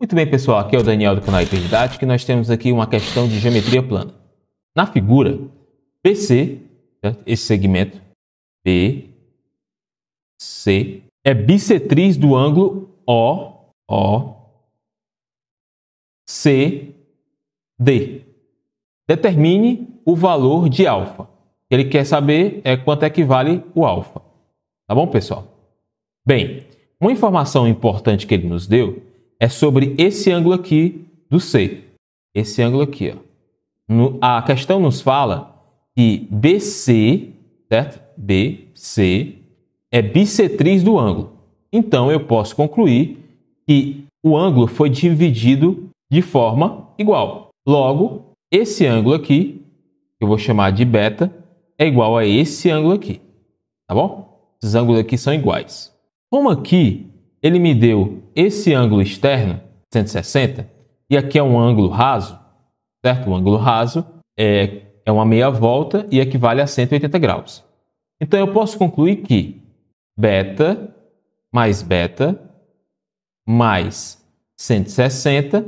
Muito bem, pessoal, aqui é o Daniel do canal Hiperdidática e nós temos aqui uma questão de geometria plana. Na figura, BC, esse segmento, BC, é bissetriz do ângulo O, O, C, D. Determine o valor de alfa. Ele quer saber é quanto é que vale o alfa. Tá bom, pessoal? Bem, uma informação importante que ele nos deu é sobre esse ângulo aqui do C. Esse ângulo aqui. Ó. No, a questão nos fala que BC, certo? BC é bissetriz do ângulo. Então eu posso concluir que o ângulo foi dividido de forma igual. Logo, esse ângulo aqui, que eu vou chamar de beta, é igual a esse ângulo aqui. Tá bom? Esses ângulos aqui são iguais. Como aqui ele me deu esse ângulo externo, 160, e aqui é um ângulo raso, certo? O ângulo raso é, é uma meia volta e equivale a 180 graus. Então eu posso concluir que beta mais beta mais 160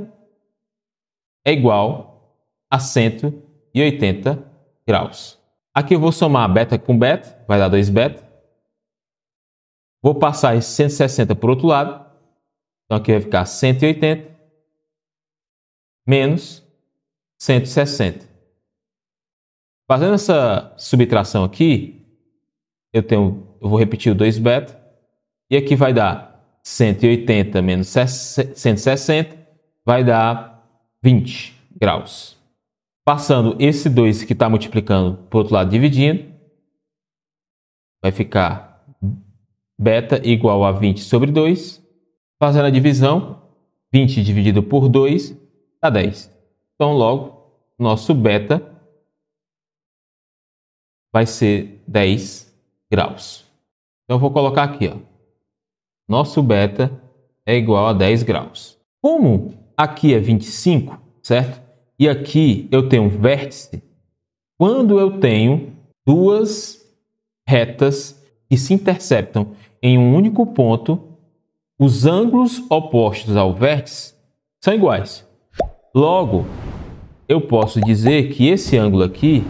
é igual a 180 graus. Aqui eu vou somar beta com beta, vai dar 2 beta. Vou passar esse 160 por outro lado. Então aqui vai ficar 180 menos 160. Fazendo essa subtração aqui, eu tenho, eu vou repetir o 2 beta e aqui vai dar 180 menos 160 vai dar 20 graus. Passando esse 2 que está multiplicando por outro lado dividindo, vai ficar beta igual a 20 sobre 2. Fazendo a divisão, 20 dividido por 2 dá 10. Então, logo, nosso beta vai ser 10 graus. Então, eu vou colocar aqui, ó. Nosso beta é igual a 10 graus. Como aqui é 25, certo? E aqui eu tenho um vértice. Quando eu tenho duas retas que se interceptam em um único ponto, os ângulos opostos ao vértice são iguais. Logo, eu posso dizer que esse ângulo aqui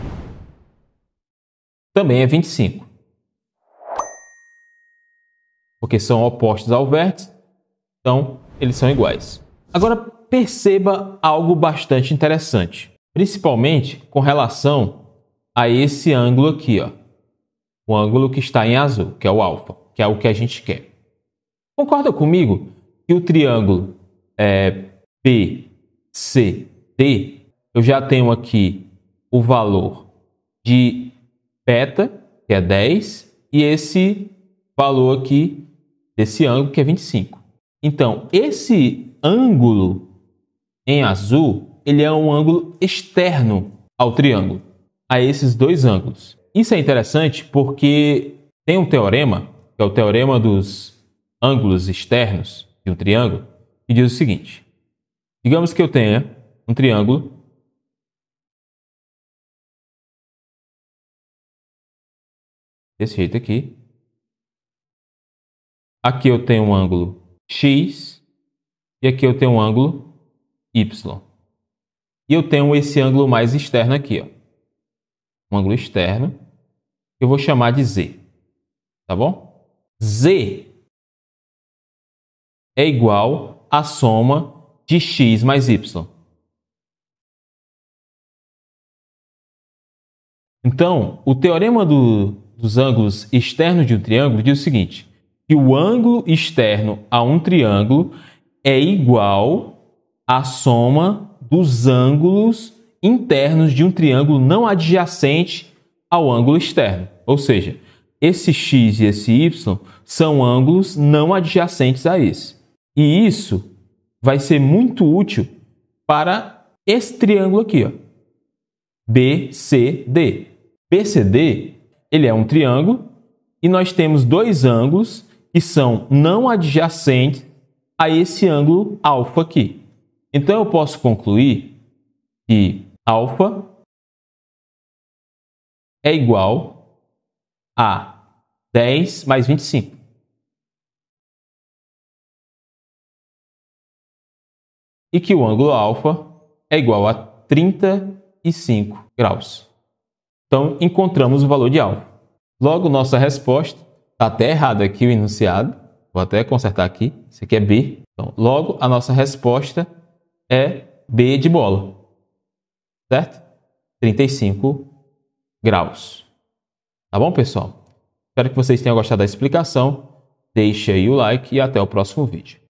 também é 25. Porque são opostos ao vértice, então eles são iguais. Agora perceba algo bastante interessante, principalmente com relação a esse ângulo aqui, ó. O ângulo que está em azul, que é o alfa que é o que a gente quer. Concorda comigo que o triângulo é, eu já tenho aqui o valor de beta, que é 10, e esse valor aqui desse ângulo, que é 25. Então, esse ângulo em azul, ele é um ângulo externo ao triângulo, a esses dois ângulos. Isso é interessante porque tem um teorema é o teorema dos ângulos externos de um triângulo, que diz o seguinte: digamos que eu tenha um triângulo desse jeito aqui. Aqui eu tenho um ângulo x e aqui eu tenho um ângulo y. E eu tenho esse ângulo mais externo aqui, ó. Um ângulo externo, que eu vou chamar de z. Tá bom? z é igual à soma de x mais y. Então, o teorema do, dos ângulos externos de um triângulo diz o seguinte: que o ângulo externo a um triângulo é igual à soma dos ângulos internos de um triângulo não adjacente ao ângulo externo. Ou seja, esse x e esse y são ângulos não adjacentes a esse. E isso vai ser muito útil para esse triângulo aqui, ó. BCD. BCD, ele é um triângulo e nós temos dois ângulos que são não adjacentes a esse ângulo alfa aqui. Então eu posso concluir que alfa é igual a 10 mais 25. E que o ângulo alfa é igual a 35 graus. Então, encontramos o valor de alfa. Logo, nossa resposta está até errada aqui o enunciado. Vou até consertar aqui. Isso aqui é B. Então, logo, a nossa resposta é B de bola. Certo? 35 graus. Tá bom, pessoal? Espero que vocês tenham gostado da explicação. Deixe aí o like e até o próximo vídeo.